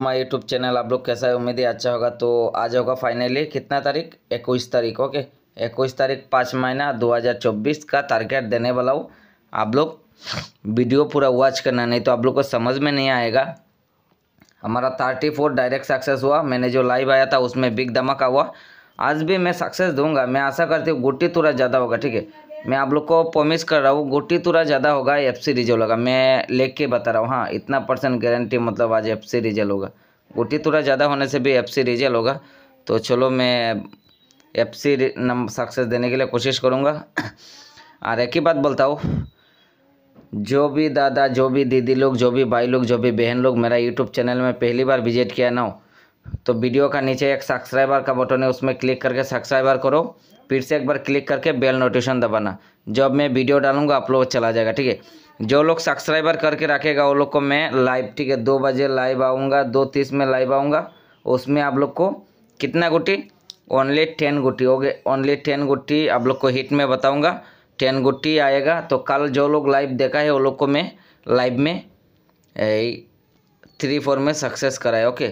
हमारा YouTube channel आप लोग कैसा है उम्मीद है अच्छा होगा तो आज होगा फाइनली कितना तारीख इक्कीस तारीख ओके इक्कीस तारीख पाँच महीना 2024 का टारगेट देने वाला हूँ आप लोग वीडियो पूरा वॉच करना नहीं तो आप लोग को समझ में नहीं आएगा हमारा थर्टी फोर डायरेक्ट सक्सेस हुआ मैंने जो लाइव आया था उसमें बिग धमाका हुआ आज भी मैं सक्सेस दूंगा मैं आशा करती हूँ गुट्टी थोड़ा ज़्यादा होगा ठीक है मैं आप लोग को प्रोमिस कर रहा हूँ गोटी तुरा ज़्यादा होगा एफ सी रिजल्ट होगा मैं लेख के बता रहा हूँ हाँ इतना परसेंट गारंटी मतलब आज एफ सी रिजल्ट होगा गोटी तुरा ज़्यादा होने से भी एफ सी रिजल्ट होगा तो चलो मैं एफ सी नंबर सक्सेस देने के लिए कोशिश करूँगा और एक ही बात बोलता हूँ जो भी दादा जो भी दीदी लोग जो भी भाई लोग जो भी बहन लोग मेरा यूट्यूब चैनल में पहली बार विजिट किया ना हो तो वीडियो का नीचे एक सब्सक्राइबर का बटन है उसमें क्लिक करके सब्सक्राइबर करो फिर से एक बार क्लिक करके बेल नोटिफिकेशन दबाना जब मैं वीडियो डालूंगा आप लोग चला जाएगा ठीक है जो लोग सब्सक्राइबर करके रखेगा वो लोग को मैं लाइव ठीक है दो बजे लाइव आऊँगा दो तीस में लाइव आऊँगा उसमें आप लोग को कितना गुटी ओनली टेन गुट्टी हो गए ओनली टेन गुट्टी आप लोग को हिट में बताऊँगा टेन गुट्टी आएगा तो कल जो लोग लाइव देखा है वो लोग को मैं लाइव में थ्री फोर में सक्सेस कराए ओके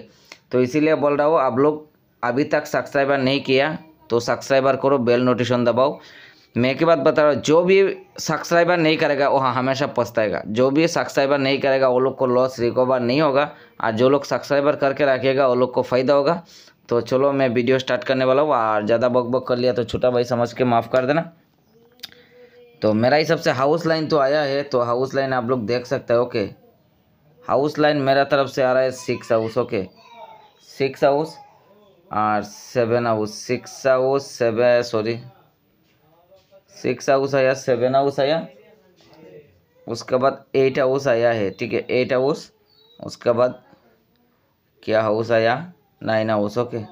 तो इसीलिए बोल रहा हूँ आप लोग अभी तक सब्सक्राइबर नहीं किया तो सब्सक्राइबर करो बेल नोटिफिकेशन दबाओ मैं एक बात बता रहा हूँ जो भी सब्सक्राइबर नहीं करेगा वो हाँ हमेशा पछताएगा जो भी सब्सक्राइबर नहीं करेगा वो लोग को लॉस रिकवर नहीं होगा और जो लोग सब्सक्राइबर करके रखेगा वो लोग को फ़ायदा होगा तो चलो मैं वीडियो स्टार्ट करने वाला हूँ और ज़्यादा बक बक कर लिया तो छोटा भाई समझ के माफ़ कर देना तो मेरा हिसाब से हाउस लाइन तो आया है तो हाउस लाइन आप लोग देख सकते हैं ओके हाउस लाइन मेरा तरफ से आ रहा है six house okay six house और seven house six house seven sorry six house आया सेवन हाउस आया उसके बाद एट हाउस आया है ठीक है एट हाउस उसके बाद क्या हाउस आया nine house okay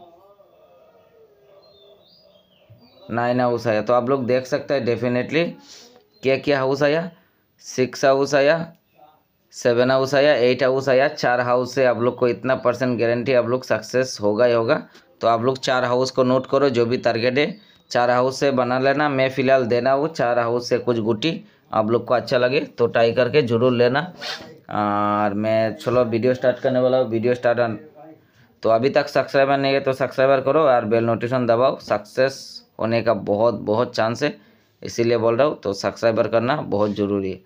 nine house आया तो आप लोग देख सकते हैं डेफिनेटली क्या क्या हाउस आया सिक्स हाउस आया सेवन हाउस आया एट हाउस आया चार हाउस से आप लोग को इतना परसेंट गारंटी आप लोग सक्सेस होगा ही होगा तो आप लोग चार हाउस को नोट करो जो भी टारगेट है चार हाउस से बना लेना मैं फ़िलहाल देना हूँ चार हाउस से कुछ गुटी आप लोग को अच्छा लगे तो ट्राई करके ज़रूर लेना और मैं चलो वीडियो स्टार्ट करने वाला हूँ वीडियो स्टार्ट तो अभी तक सब्सक्राइबर नहीं है तो सब्सक्राइबर करो और बेल नोटिफिकेशन दबाओ सक्सेस होने का बहुत बहुत चांस है इसीलिए बोल रहा हूँ तो सब्सक्राइबर करना बहुत ज़रूरी है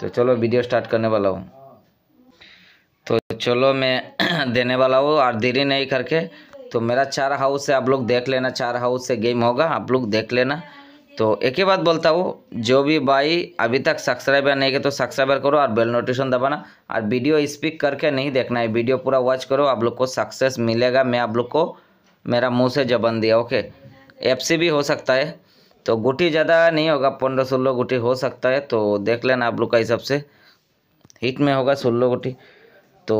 तो चलो वीडियो स्टार्ट करने वाला हूँ तो चलो मैं देने वाला हूँ और देरी नहीं करके तो मेरा चार हाउस से आप लोग देख लेना चार हाउस से गेम होगा आप लोग देख लेना तो एक ही बात बोलता हूँ जो भी भाई अभी तक सब्सक्राइबर नहीं किया तो सब्सक्राइबर करो और बेल नोटिफिकेशन दबाना और वीडियो स्पीक करके नहीं देखना है वीडियो पूरा वॉच करो आप लोग को सक्सेस मिलेगा मैं आप लोग को मेरा मुंह से जबन दिया ओके एफ भी हो सकता है तो गुटी ज़्यादा नहीं होगा पंद्रह सोलह गुटी हो सकता है तो देख लेना आप लोग का हिसाब से हिट में होगा सोलह गुटी तो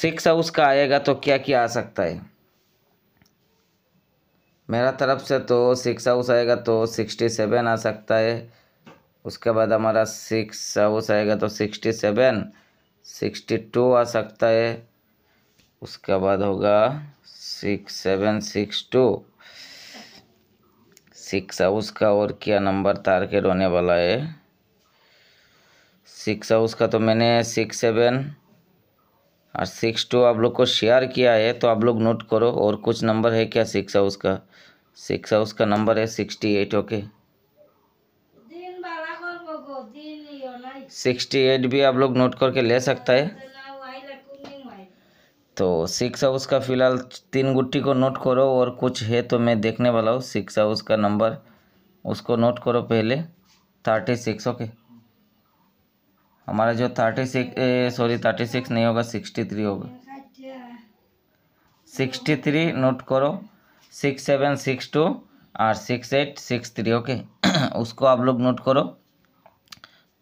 सिक्स हाउस का आएगा तो क्या क्या आ सकता है मेरा तरफ से तो सिक्स हाउस आएगा तो सिक्सटी सेवन आ सकता है उसके बाद हमारा सिक्स हाउस आएगा तो सिक्सटी सेवन सिक्सटी टू आ सकता है उसके बाद होगा six seven six two six house का और क्या नंबर टारगेट होने वाला है सिक्स हाउस का तो मैंने सिक्स सेवन और सिक्स टू आप लोग को शेयर किया है तो आप लोग नोट करो और कुछ नंबर है क्या सिक्स हाउस का सिक्स हाउस का नंबर है sixty eight okay sixty eight भी आप लोग नोट करके ले सकता है तो सिक्स हाउस का फ़िलहाल तीन गुट्टी को नोट करो और कुछ है तो मैं देखने वाला हूँ सिक्स हाउस का नंबर उसको नोट करो पहले थर्टी सिक्स ओके हमारा जो thirty six sorry thirty six नहीं होगा सिक्सटी थ्री होगा सिक्सटी थ्री नोट करो सिक्स सेवन सिक्स टू और six eight six three okay उसको आप लोग नोट करो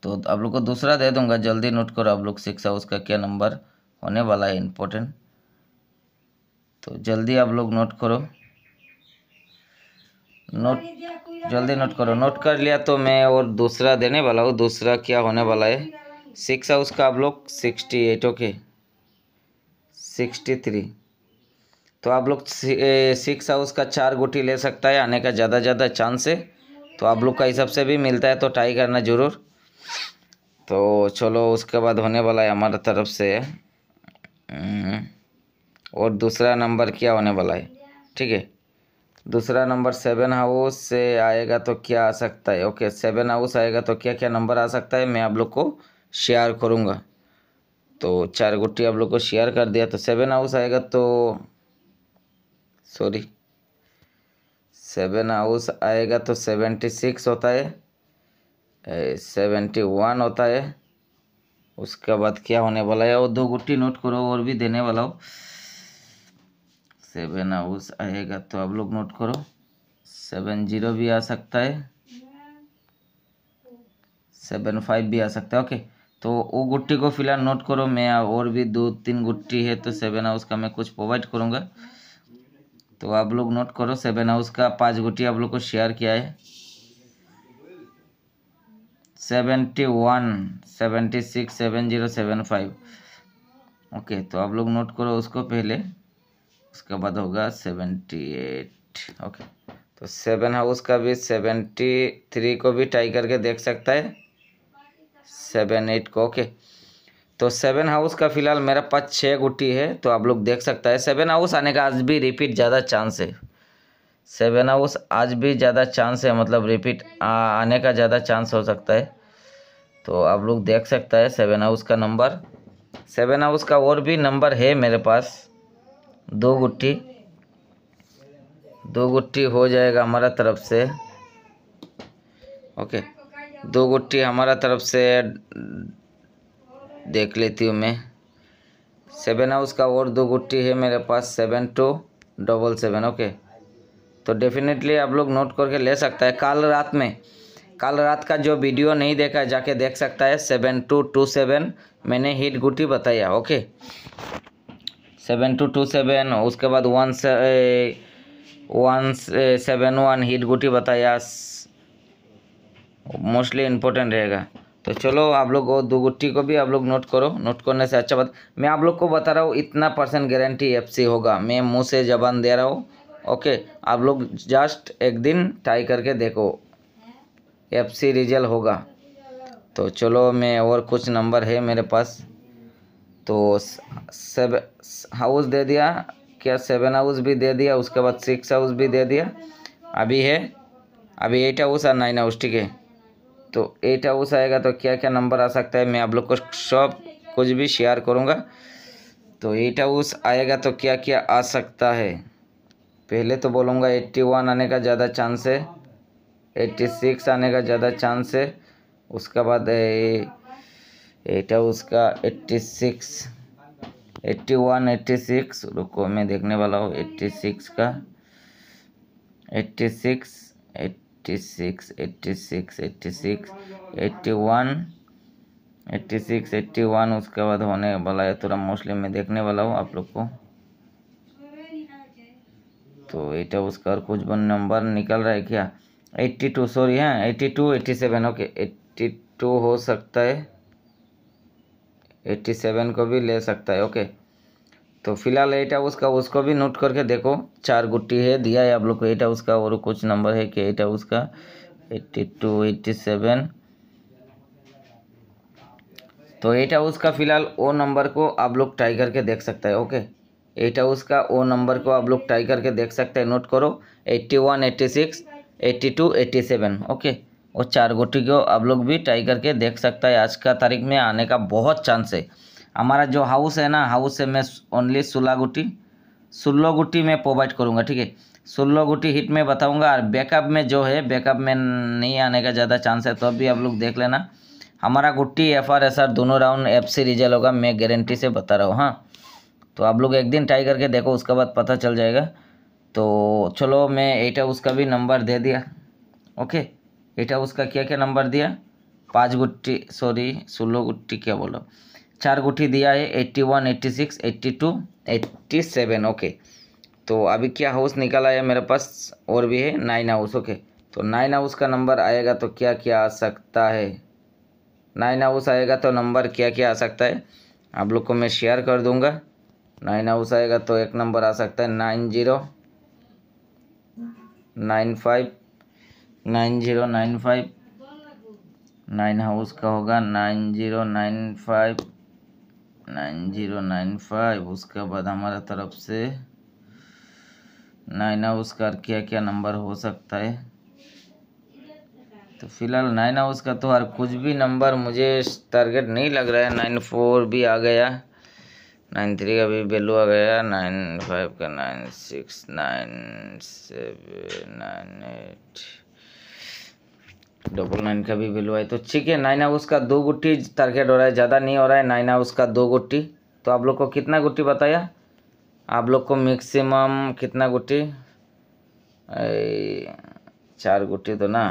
तो आप लोग को दूसरा दे दूंगा जल्दी नोट करो आप लोग सिक्स हाउस का क्या नंबर होने वाला है इम्पोर्टेंट तो जल्दी आप लोग नोट करो नोट जल्दी नोट करो नोट कर लिया तो मैं और दूसरा देने वाला हूँ दूसरा क्या होने वाला है सिक्स है उसका आप लोग sixty eight okay sixty three तो आप लोग सिक्स हाउस का चार गोटी ले सकता है आने का ज़्यादा ज़्यादा चांस है तो आप लोग का हिसाब से भी मिलता है तो ट्राई करना ज़रूर तो चलो उसके बाद होने वाला है हमारा तरफ से हम्म, और दूसरा नंबर क्या होने वाला है ठीक है दूसरा नंबर सेवन हाउस से आएगा तो क्या आ सकता है ओके सेवन हाउस आएगा तो क्या क्या नंबर आ सकता है मैं आप लोग को शेयर करूँगा तो चार गुट्टी आप लोग को शेयर कर दिया तो सेवन हाउस आएगा तो सॉरी सेवन हाउस आएगा तो सेवेंटी सिक्स होता है सेवेंटी वन होता है उसके बाद क्या होने वाला है और दो गुट्टी नोट करो और भी देने वाला हो सेवन हाउस आएगा तो आप लोग नोट करो सेवन जीरो भी आ सकता है सेवन फाइव भी आ सकता है ओके तो वो गुट्टी को फिलहाल नोट करो मैं और भी दो तीन गुट्टी है तो सेवन हाउस का मैं कुछ प्रोवाइड करूँगा तो आप लोग नोट करो सेवन हाउस का पाँच गुट्टी आप लोग को शेयर किया है seventy one seventy six seven zero seven five okay तो आप लोग नोट करो उसको पहले उसके बाद होगा सेवेंटी एट ओके तो सेवन हाउस का भी सेवेंटी थ्री को भी टाई करके देख सकता है सेवन एट को ओके तो सेवन हाउस का फिलहाल मेरा पास छः गुट्टी है तो आप लोग देख सकता है सेवन हाउस आने का आज भी रिपीट ज़्यादा चांस है सेवन हाउस आज भी ज़्यादा चांस है मतलब रिपीट आने का ज़्यादा चांस हो सकता है तो आप लोग देख सकता है सेवन हाउस का नंबर सेवन हाउस का और भी नंबर है मेरे पास दो गुट्टी दो गुट्टी हो जाएगा हमारा तरफ से ओके दो गुट्टी हमारा तरफ से देख लेती हूँ मैं सेवन हाउस का और दो गुट्टी है मेरे पास seven two double seven okay तो डेफिनेटली आप लोग नोट करके ले सकता है कल रात में कल रात का जो वीडियो नहीं देखा जाके देख सकता है सेवन टू टू सेवन मैंने हिट गुटी बताया okay seven two two seven उसके बाद वन से वन सेवन वन हिट गुटी बताया मोस्टली इम्पोर्टेंट रहेगा तो चलो आप लोग दो गुट्टी को भी आप लोग नोट करो नोट करने से अच्छा बात मैं आप लोग को बता रहा हूँ इतना परसेंट गारंटी एफ होगा मैं मुँह से जबान दे रहा हूँ ओके आप लोग जस्ट एक दिन ट्राई करके देखो एफ रिजल्ट होगा तो चलो मैं और कुछ नंबर है मेरे पास तो सेवन हाउस दे दिया क्या सेवन हाउस भी दे दिया उसके बाद सिक्स हाउस भी दे दिया अभी है अभी एट हाउस और नाइन हाउस ठीक है तो एट हाउस आएगा तो क्या क्या नंबर आ सकता है मैं आप लोग को सब कुछ भी शेयर करूँगा तो एट हाउस आएगा तो क्या क्या आ सकता है पहले तो बोलूँगा एट्टी वन आने का ज़्यादा चांस है एट्टी सिक्स आने का ज़्यादा चांस है उसका बाद एट हाउस का eighty six eighty one eighty six रुको मैं देखने वाला हूँ एट्टी सिक्स का eighty six eight eighty six eighty six eighty six eighty one eighty six eighty one उसके बाद होने वाला है थोड़ा तो मोस्टली में देखने वाला हूँ आप लोग को तो एटा तो उसका और कुछ नंबर निकल रहा है क्या एट्टी टू सॉरी हाँ eighty two eighty seven okay eighty two हो सकता है एट्टी सेवन को भी ले सकता है ओके okay. तो फिलहाल एट हाउस का उसको भी नोट करके देखो चार गुट्टी है दिया है आप लोग को एट हाउस का और कुछ नंबर है कि एट हाउस का एट्टी टू एट्टी सेवन तो एट हाउस का फिलहाल ओ नंबर को आप लोग ट्राई करके देख सकते हैं ओके एट हाउस का ओ नंबर को आप लोग ट्राई करके देख सकते हैं नोट करो eighty one eighty six eighty two eighty seven okay और चार गुट्टी को आप लोग भी ट्राई करके देख सकता है आज का तारीख में आने का बहुत चांस है हमारा जो हाउस है ना हाउस से मैं ओनली सोलह गुटी सोलह गुटी में प्रोवाइड करूँगा ठीक है सोलह गुटी हिट में बताऊँगा और बैकअप में जो है बैकअप में नहीं आने का ज़्यादा चांस है तो अभी आप लोग देख लेना हमारा गुट्टी एफ आर एस आर दोनों राउंड एफ सी रिजल्ट होगा मैं गारंटी से बता रहा हूँ हाँ तो आप लोग एक दिन ट्राई करके देखो उसके बाद पता चल जाएगा तो चलो मैं एट हाउस का भी नंबर दे दिया ओके एट हाउस का क्या क्या नंबर दिया पाँच गुट्टी सॉरी सोलह गुट्टी क्या बोलो चार गुठी दिया है eighty one eighty six eighty two eighty seven okay तो अभी क्या हाउस निकला है मेरे पास और भी है नाइन हाउस ओके तो नाइन हाउस का नंबर आएगा तो क्या क्या आ सकता है नाइन हाउस आएगा तो नंबर क्या क्या आ सकता है आप लोग को मैं शेयर कर दूंगा नाइन हाउस आएगा तो एक नंबर आ सकता है nine zero nine five nine zero nine five nine house का होगा nine zero nine five nine zero nine five उसके बाद हमारा तरफ से नाइन हाउस का क्या क्या नंबर हो सकता है तो फिलहाल नाइन हाउस का तो हर कुछ भी नंबर मुझे टारगेट नहीं लग रहा है नाइन फोर भी आ गया नाइन थ्री का भी वेलू आ गया नाइन फाइव का nine six nine seven nine double nine का भी वैल्यू है तो ठीक है नाइन हाउस का दो गुट्टी टारगेट हो रहा है ज़्यादा नहीं हो रहा है नाइन हाउस का दो गुट्टी तो आप लोग को कितना गुट्टी बताया आप लोग को मैक्सिमम कितना गुट्टी चार गुट्टी तो ना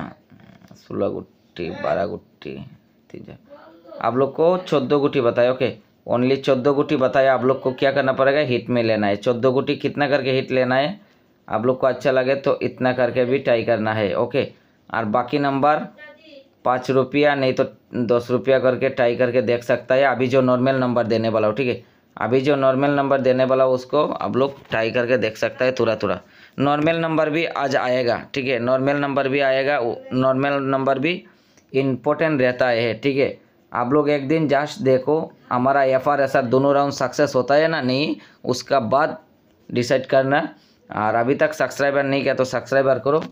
सोलह गुट्टी बारह गुट्टी ठीक है आप लोग को चौदह गुट्टी बताया ओके ओनली चौदह गुट्टी बताया आप लोग को क्या करना पड़ेगा हिट में लेना है चौदह गुट्टी कितना करके हिट लेना है आप लोग को अच्छा लगे तो इतना करके भी ट्राई करना है ओके और बाकी नंबर पाँच रुपया नहीं तो दस रुपया करके ट्राई करके देख सकता है अभी जो नॉर्मल नंबर देने वाला हो ठीक है अभी जो नॉर्मल नंबर देने वाला हो उसको आप लोग ट्राई करके देख सकता है थोड़ा थोड़ा नॉर्मल नंबर भी आज आएगा ठीक है नॉर्मल नंबर भी आएगा नॉर्मल नंबर भी इम्पोर्टेंट रहता है ठीक है आप लोग एक दिन जस्ट देखो हमारा एफ आर एस आर दोनों राउंड सक्सेस होता है ना नहीं उसका बाद डिसाइड करना और अभी तक सब्सक्राइबर नहीं किया तो सब्सक्राइबर करो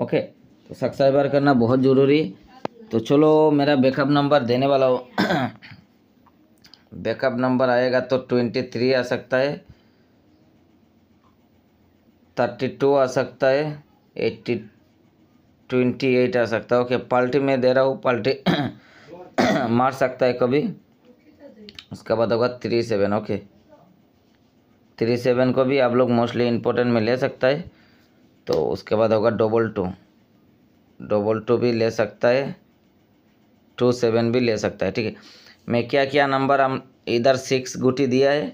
ओके तो सब्सक्राइबर करना बहुत ज़रूरी तो चलो मेरा बैकअप नंबर देने वाला हो बैकअप नंबर आएगा तो ट्वेंटी थ्री आ सकता है थर्टी टू आ सकता है एट्टी ट्वेंटी एट आ सकता है ओके पाल्टी में दे रहा हूँ पाल्टी मार सकता है कभी उसके बाद होगा three seven okay three seven को भी आप लोग मोस्टली इम्पोर्टेंट में ले सकता है तो उसके बाद होगा डबल टू डबल टू भी ले सकता है टू सेवन भी ले सकता है ठीक है मैं क्या किया नंबर हम इधर सिक्स गुटी दिया है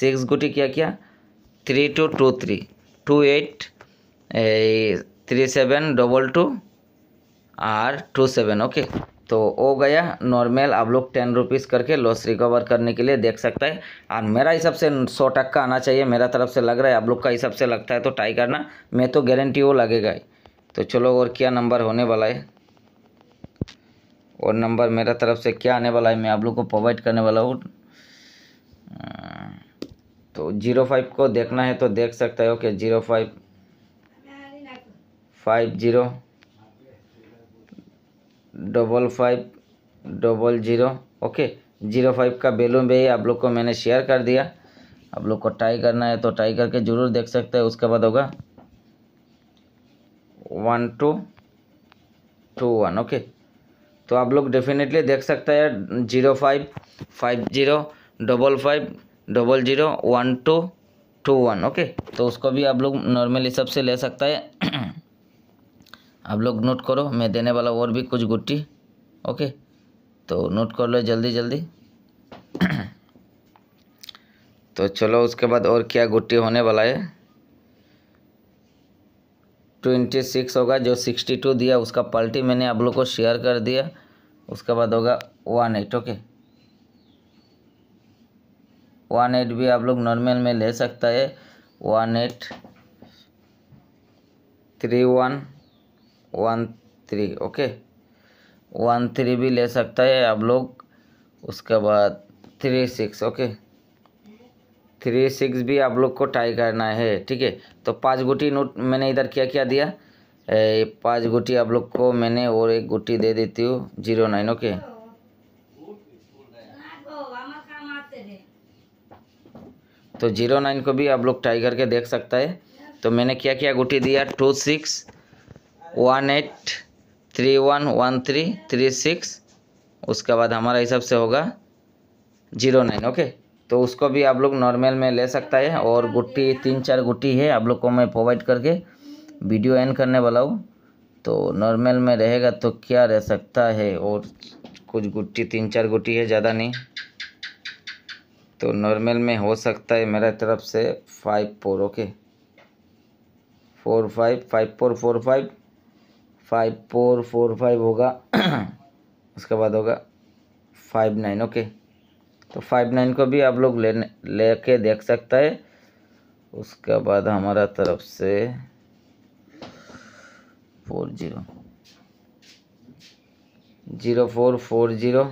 सिक्स गुटी क्या क्या three two two three two eight three seven double two R two seven okay तो हो गया नॉर्मल आप लोग टेन रुपीज़ करके लॉस रिकवर करने के लिए देख सकता है और मेरा हिसाब से सौ टक्का आना चाहिए मेरा तरफ से लग रहा है आप लोग का हिसाब से लगता है तो ट्राई करना मैं तो गारंटी वो लगेगा ही तो चलो और क्या नंबर होने वाला है और नंबर मेरा तरफ से क्या आने वाला है मैं आप लोग को प्रोवाइड करने वाला हूँ तो जीरो फाइव को देखना है तो देख सकता है okay zero five five zero double five double zero okay zero five का बैलून भी आप लोग को मैंने शेयर कर दिया आप लोग को ट्राई करना है तो ट्राई करके ज़रूर देख सकते हैं उसके बाद होगा one two two one okay तो आप लोग डेफिनेटली देख सकते हैं zero five five zero double five double zero one two two one okay तो उसको भी आप लोग नॉर्मल हिसाब से ले सकता है आप लोग नोट करो मैं देने वाला और भी कुछ गुट्टी ओके तो नोट कर लो जल्दी जल्दी तो चलो उसके बाद और क्या गुट्टी होने वाला है ट्वेंटी सिक्स होगा जो सिक्सटी टू दिया उसका पल्टी मैंने आप लोग को शेयर कर दिया उसके बाद होगा one eight okay one eight भी आप लोग नॉर्मल में ले सकता है one eight three one one three okay one three भी ले सकता है आप लोग उसके बाद three six okay three six भी आप लोग को टाई करना है ठीक है तो पाँच गुटी नोट मैंने इधर क्या क्या दिया पांच पाँच गुटी आप लोग को मैंने और एक गुटी दे देती हूँ जीरो नाइन ओके तो जीरो नाइन को भी आप लोग टाई करके देख सकता है तो मैंने क्या क्या गुटी दिया two six one eight three one one three three six उसके बाद हमारा हिसाब से होगा जीरो नाइन ओके तो उसको भी आप लोग नॉर्मल में ले सकता है और गुट्टी तीन चार गुट्टी है आप लोग को मैं प्रोवाइड करके वीडियो एंड करने वाला हूँ तो नॉर्मल में रहेगा तो क्या रह सकता है और कुछ गुट्टी तीन चार गुट्टी है ज़्यादा नहीं तो नॉर्मल में हो सकता है मेरा तरफ से five four okay four five five four four five five four four five होगा उसके बाद होगा फाइव नाइन ओके तो फाइव नाइन को भी आप लोग लेने लेके देख सकता है उसके बाद हमारा तरफ से four zero zero four four zero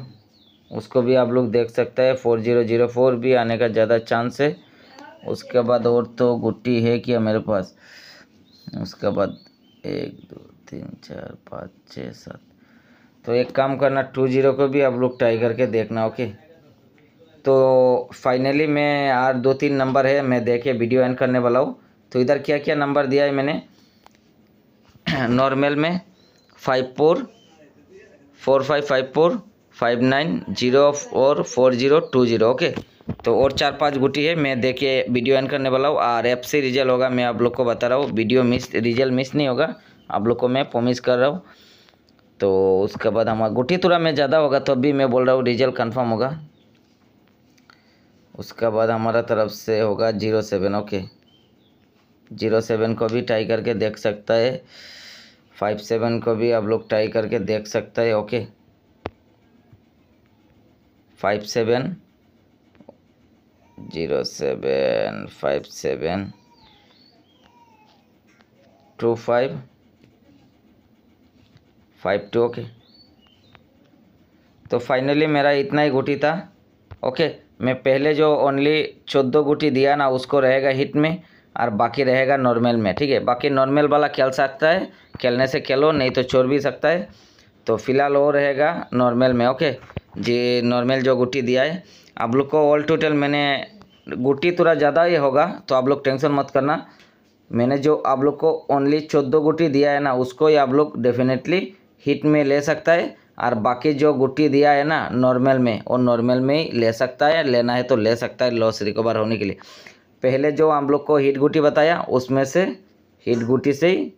उसको भी आप लोग देख सकते हैं फोर जीरो जीरो फोर भी आने का ज़्यादा चांस है उसके बाद और तो गुट्टी है क्या मेरे पास उसके बाद एक दो तीन चार पाँच छः सात तो एक काम करना टू ज़ीरो को भी आप लोग ट्राई करके देखना ओके तो फाइनली मैं यार दो तीन नंबर है मैं देखे वीडियो एंड करने वाला हूँ तो इधर क्या क्या नंबर दिया है मैंने नॉर्मल में five four four five five four five nine zero और four zero two zero okay तो और चार पांच गुटी है मैं देखे वीडियो एंड करने वाला हूँ और एफ से रिजल्ट होगा मैं आप लोग को बता रहा हूँ वीडियो मिस रिजल्ट मिस नहीं होगा आप लोग को मैं प्रोमिस कर रहा हूँ तो उसके बाद हमारा गुटी तुरा में ज़्यादा होगा तो अभी मैं बोल रहा हूँ रिजल्ट कन्फर्म होगा उसके बाद हमारा तरफ से होगा zero seven okay zero seven को भी ट्राई करके देख सकता है फाइव सेवन को भी आप लोग ट्राई करके देख सकता है okay five seven zero seven five seven two five five two okay तो फाइनली मेरा इतना ही गुटी था ओके मैं पहले जो ओनली चौदह गुटी दिया ना उसको रहेगा हिट में और बाकी रहेगा नॉर्मल में ठीक है बाकी नॉर्मल वाला खेल सकता है खेलने से खेलो नहीं तो छोड़ भी सकता है तो फिलहाल वो रहेगा नॉर्मल में ओके जी नॉर्मल जो गुटी दिया है आप लोग को ऑल टोटल मैंने गुटी थोड़ा ज़्यादा ही होगा तो आप लोग टेंशन मत करना मैंने जो आप लोग को ओनली चौदह गुटी दिया है ना उसको ही आप लोग डेफिनेटली हीट में ले सकता है और बाकी जो गुट्टी दिया है ना नॉर्मल में वो नॉर्मल में ही ले सकता है लेना है तो ले सकता है लॉस रिकवर होने के लिए पहले जो हम लोग को हीट गुटी बताया उसमें से हीट गुटी से ही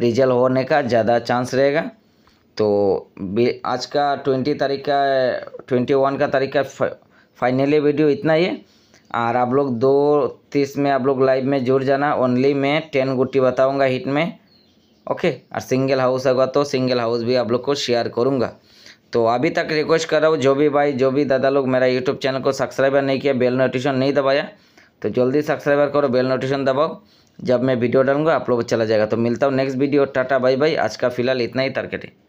रिजल्ट होने का ज़्यादा चांस रहेगा तो आज का ट्वेंटी तारीख का ट्वेंटी वन का तारीख का फाइनली वीडियो इतना ही है और आप लोग दो तीस में आप लोग लाइव में जुड़ जाना ओनली मैं टेन गुट्टी बताऊँगा हिट में ओके और सिंगल हाउस होगा तो सिंगल हाउस भी आप लोग को शेयर करूँगा तो अभी तक रिक्वेस्ट कर रहा हूँ जो भी भाई जो भी दादा लोग मेरा यूट्यूब चैनल को सब्सक्राइबर नहीं किया बेल नोटिफिकेशन नहीं दबाया तो जल्दी सब्सक्राइबर करो बेल नोटिफिकेशन दबाओ जब मैं वीडियो डालूंगा आप लोग चला जाएगा तो मिलता हूँ next video tata bye bye आज का फिलहाल इतना ही टारगेट है